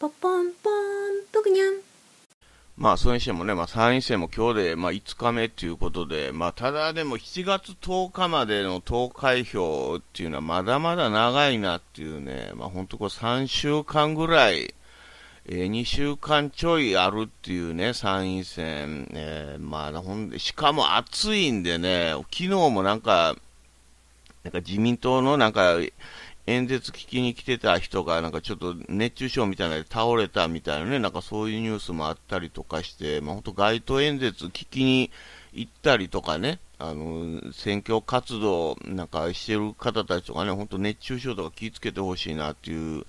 ポポンポンまあ、それにしてもね、まあ、参院選も今日で、まあ、5日目ということで、まあ、ただでも7月10日までの投開票っていうのはまだまだ長いなっていうね、まあ、本当こう3週間ぐらい、えー、2週間ちょいあるっていうね、参院選。えー、まあ、ほんで、しかも暑いんでね、昨日もなんか、なんか自民党のなんか、演説聞きに来てた人が、なんかちょっと熱中症みたいなので倒れたみたいなね、なんかそういうニュースもあったりとかして、まあ、本当街頭演説聞きに行ったりとかね、あの、選挙活動なんかしてる方たちとかね、本当熱中症とか気をつけてほしいなっていう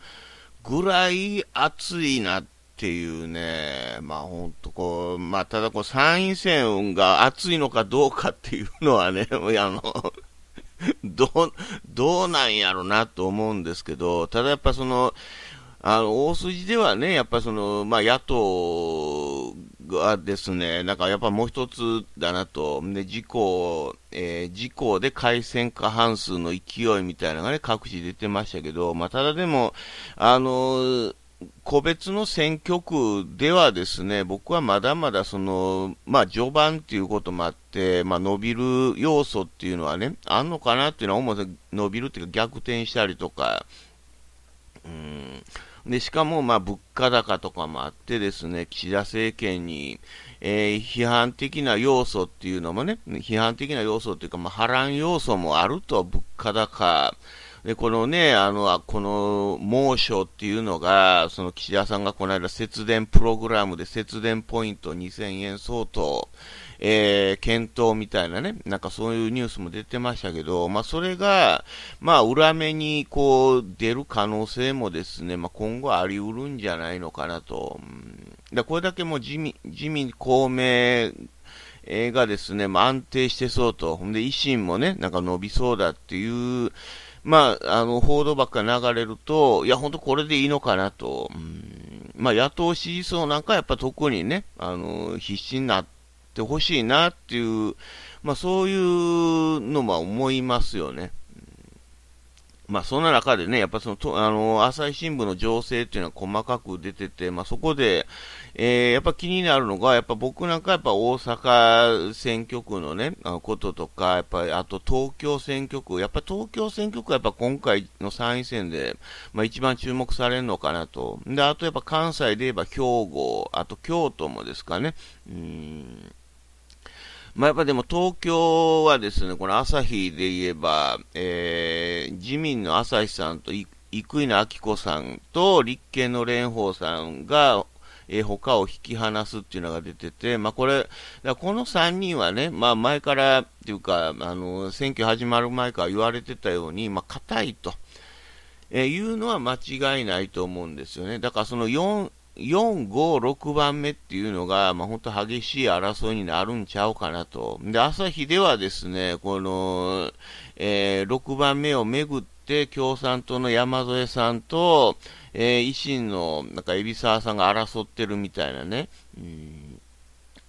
ぐらい暑いなっていうね、まあ本当こう、まあただこう参院選が暑いのかどうかっていうのはね、あの、どう、どうなんやろなと思うんですけど、ただやっぱその、あの、大筋ではね、やっぱその、まあ、野党がですね、なんかやっぱもう一つだなと。で、自公、えー、自公で改選過半数の勢いみたいなのがね、各地出てましたけど、まあ、ただでも、あのー個別の選挙区ではですね、僕はまだまだその、まあ、序盤っていうこともあって、まあ、伸びる要素っていうのはね、あんのかなっていうのは思わず伸びるっていうか逆転したりとか、うん。で、しかも、まあ、物価高とかもあってですね、岸田政権に、えー、批判的な要素っていうのもね、批判的な要素っていうか、まあ、波乱要素もあると、物価高、で、このね、あの、この猛暑っていうのが、その岸田さんがこの間節電プログラムで節電ポイント2000円相当、えー、検討みたいなね、なんかそういうニュースも出てましたけど、まあそれが、まあ裏目にこう出る可能性もですね、まあ今後あり得るんじゃないのかなと。これだけもう自民、自民公明がですね、まあ安定してそうと、ほんで維新もね、なんか伸びそうだっていう、まあ、あの、報道ばっか流れると、いや、本当これでいいのかなと。うんまあ、野党支持層なんかやっぱ特にね、あの、必死になってほしいなっていう、まあ、そういうのは思いますよね。まあ、そんな中でね、やっぱそのと、あの、朝日新聞の情勢っていうのは細かく出てて、まあ、そこで、えー、やっぱ気になるのが、やっぱ僕なんかやっぱ大阪選挙区のね、あのこととか、やっぱりあと東京選挙区、やっぱ東京選挙区はやっぱ今回の参院選で、まあ、一番注目されるのかなと。で、あとやっぱ関西で言えば兵庫、あと京都もですかね。うんまあ、やっぱでも東京はですね、この朝日で言えば、えー、自民の朝日さんと生稲晃子さんと立憲の蓮舫さんが、えー、他を引き離すっていうのが出てて、まあ、これ、この3人はね、まあ、前からっていうか、あの、選挙始まる前から言われてたように、まあ、硬いと。えー、いうのは間違いないと思うんですよね。だからその4、4、5、6番目っていうのが、まあ、本当激しい争いになるんちゃうかなと。で、朝日ではですね、この、えー、6番目をめぐって、共産党の山添さんと、えー、維新の、なんか、海老沢さんが争ってるみたいなね。うん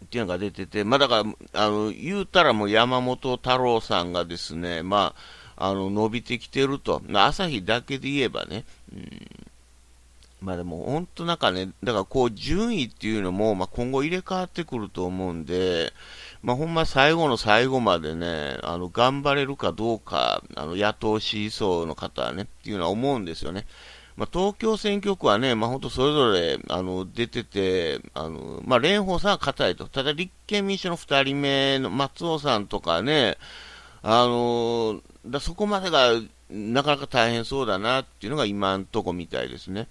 っていうのが出てて、まあ、だから、あの、言うたらもう山本太郎さんがですね、まあ、あの、伸びてきてると。朝日だけで言えばね。うんまあでも本当なんかね、だからこう順位っていうのも、まあ、今後入れ替わってくると思うんで、まあ、ほんま最後の最後までね、あの頑張れるかどうか、あの野党支持層の方はね、っていうのは思うんですよね。まあ、東京選挙区はね、まあ、本当それぞれあの出てて、あのまあ、蓮舫さんは硬いと、ただ立憲民主の2人目の松尾さんとかね、あのだそこまでがなかなか大変そうだなっていうのが今のとこみたいですね。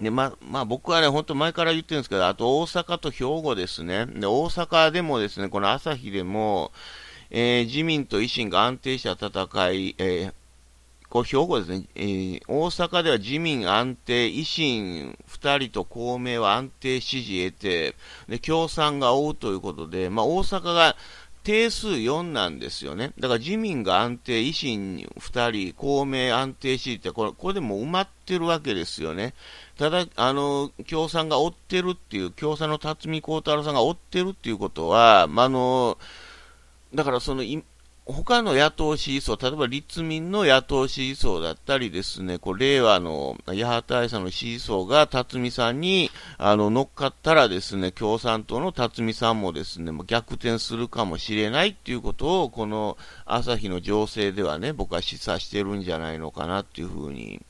でままあ、僕はね、本当前から言ってるんですけど、あと大阪と兵庫ですね。で、大阪でもですね、この朝日でも、えー、自民と維新が安定した戦い、えー、こう兵庫ですね、えー、大阪では自民安定、維新2人と公明は安定支持得て、で、共産が追うということで、まあ、大阪が、定数4なんですよね。だから自民が安定、維新2人、公明安定しって、これ、これでも埋まってるわけですよね。ただ、あの、共産が追ってるっていう、共産の辰巳幸太郎さんが追ってるっていうことは、まあ、あの、だからその、他の野党支持層、例えば立民の野党支持層だったりですね、こう令和の八幡愛さんの支持層が辰巳さんにあの乗っかったらですね、共産党の辰巳さんもですね、逆転するかもしれないっていうことを、この朝日の情勢ではね、僕は示唆してるんじゃないのかなっていうふうに、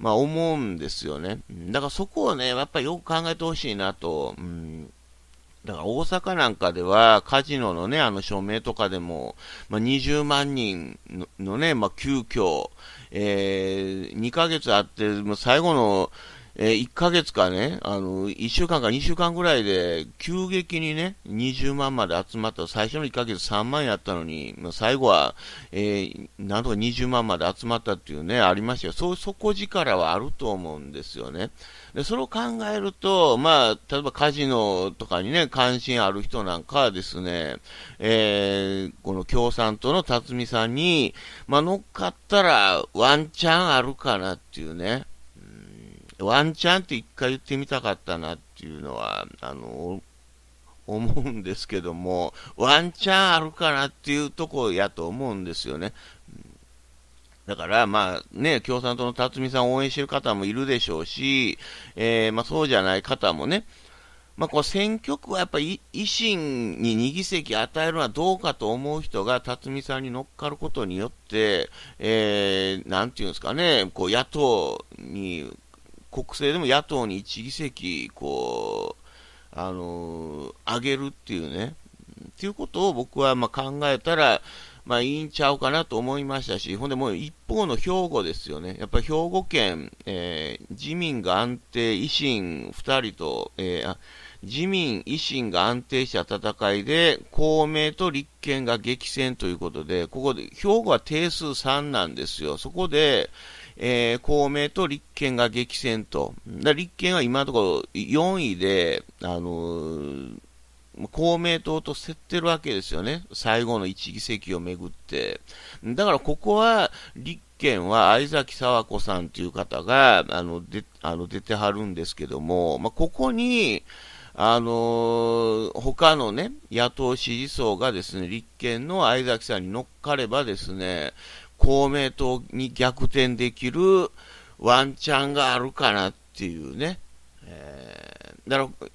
まあ思うんですよね。だからそこをね、やっぱりよく考えてほしいなと。うんだから大阪なんかでは、カジノのね、あの署名とかでも、まあ、20万人のね、まあ、急遽、えー、2ヶ月あって、もう最後の、えー、1ヶ月かね、あの、1週間か2週間ぐらいで、急激にね、20万まで集まった。最初の1ヶ月3万やったのに、最後は、えー、なんとか20万まで集まったっていうね、ありましたよ。そういう底力はあると思うんですよね。で、それを考えると、まあ、例えばカジノとかにね、関心ある人なんかはですね、えー、この共産党の辰巳さんに、まあ、乗っかったらワンチャンあるかなっていうね。ワンチャンって一回言ってみたかったなっていうのは、あの、思うんですけども、ワンチャンあるかなっていうとこやと思うんですよね。だから、まあね、共産党の辰巳さんを応援してる方もいるでしょうし、えー、まあ、そうじゃない方もね、まあ、こう選挙区はやっぱり維新に2議席与えるのはどうかと思う人が辰巳さんに乗っかることによって、えー、なんていうんですかね、こう野党に国政でも野党に1議席、こう、あのー、上げるっていうね、っていうことを僕はま考えたら、まあ、いいんちゃうかなと思いましたし、ほんでもう一方の兵庫ですよね、やっぱり兵庫県、えー、自民が安定、維新2人と、えー、自民、維新が安定した戦いで、公明と立憲が激戦ということで、ここで、兵庫は定数3なんですよ。そこで、えー、公明と立憲が激戦と。立憲は今のところ4位で、あのー公明党と競ってるわけですよね、最後の1議席をめぐって。だからここは立憲は相崎沢子さんという方があのであの出てはるんですけども、まあ、ここに、あのー、他のね、野党支持層がですね、立憲の相崎さんに乗っかればですね、公明党に逆転できるワンチャンがあるかなっていうね、えー、だから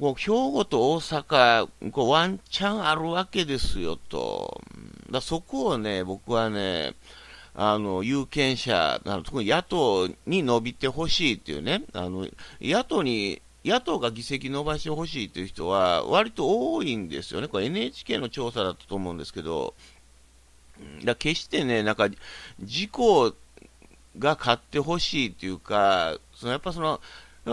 こう兵庫と大阪、こうワンチャンあるわけですよと、だそこをね、僕はね、あの有権者、あの特に野党に伸びてほしいっていうね、あの野党に野党が議席伸ばしてほしいという人は割と多いんですよね、これ NHK の調査だったと思うんですけど、だ決してね、なんか自公が勝ってほしいというか、そのやっぱその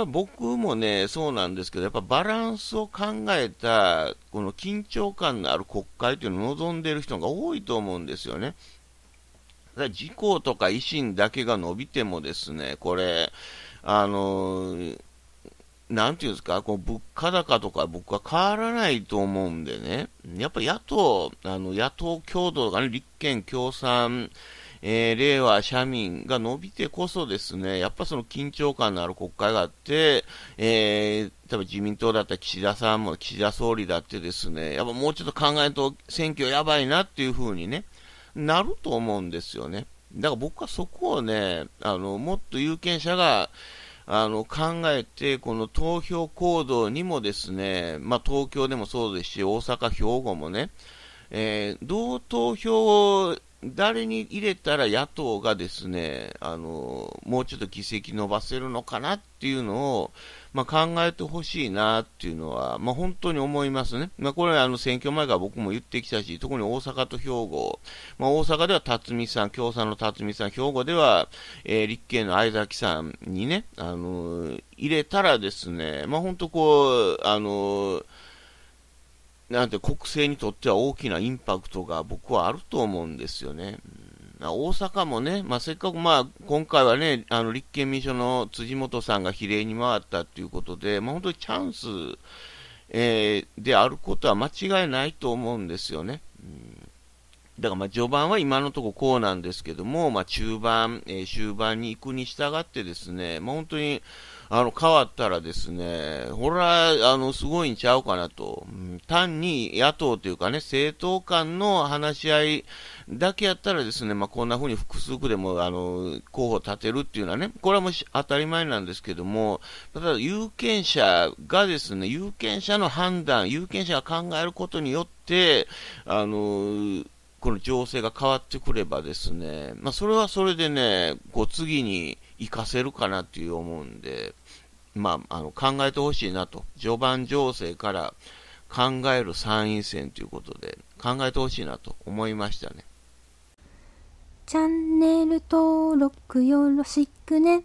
僕もね、そうなんですけど、やっぱバランスを考えた、この緊張感のある国会というのを望んでいる人が多いと思うんですよね。だから自公とか維新だけが伸びてもですね、これ、あの、なんていうんですか、この物価高とか僕は変わらないと思うんでね、やっぱ野党、あの野党共同がね、立憲共産、えー、令和社民が伸びてこそですね、やっぱその緊張感のある国会があって、えー、多分自民党だった岸田さんも、岸田総理だってですね、やっぱもうちょっと考えると選挙やばいなっていうふうにね、なると思うんですよね。だから僕はそこをね、あの、もっと有権者が、あの、考えて、この投票行動にもですね、まあ、東京でもそうですし、大阪、兵庫もね、えー、どう投票誰に入れたら野党がですね、あの、もうちょっと議席伸ばせるのかなっていうのを、まあ、考えてほしいなっていうのは、まあ、本当に思いますね。まあ、これはあの選挙前から僕も言ってきたし、特に大阪と兵庫、まあ、大阪では辰巳さん、共産の辰巳さん、兵庫では、えー、立憲の相崎さんにね、あのー、入れたらですね、まあ、本当こう、あのーなんて国政にとっては大きなインパクトが僕はあると思うんですよね。まあ、大阪もね、まあ、せっかく、まあ、今回はね、あの立憲民主党の辻元さんが比例に回ったということで、まあ、本当にチャンス、えー、であることは間違いないと思うんですよね。うんだからまあ序盤は今のところこうなんですけども、まあ、中盤、えー、終盤に行くに従ってですね、まあ、本当にあの、変わったらですね、ほら、あの、すごいんちゃうかなと。単に野党というかね、政党間の話し合いだけやったらですね、まあ、こんな風に複数区でも、あの、候補立てるっていうのはね、これはもう当たり前なんですけども、ただ、有権者がですね、有権者の判断、有権者が考えることによって、あの、この情勢が変わってくればですね、まあ、それはそれでね、こう次に行かせるかなっていう思うんで、まあ、あの考えてほしいなと、序盤情勢から考える参院選ということで、考えてほしいなと思いましたね。チャンネル登録よろしくね。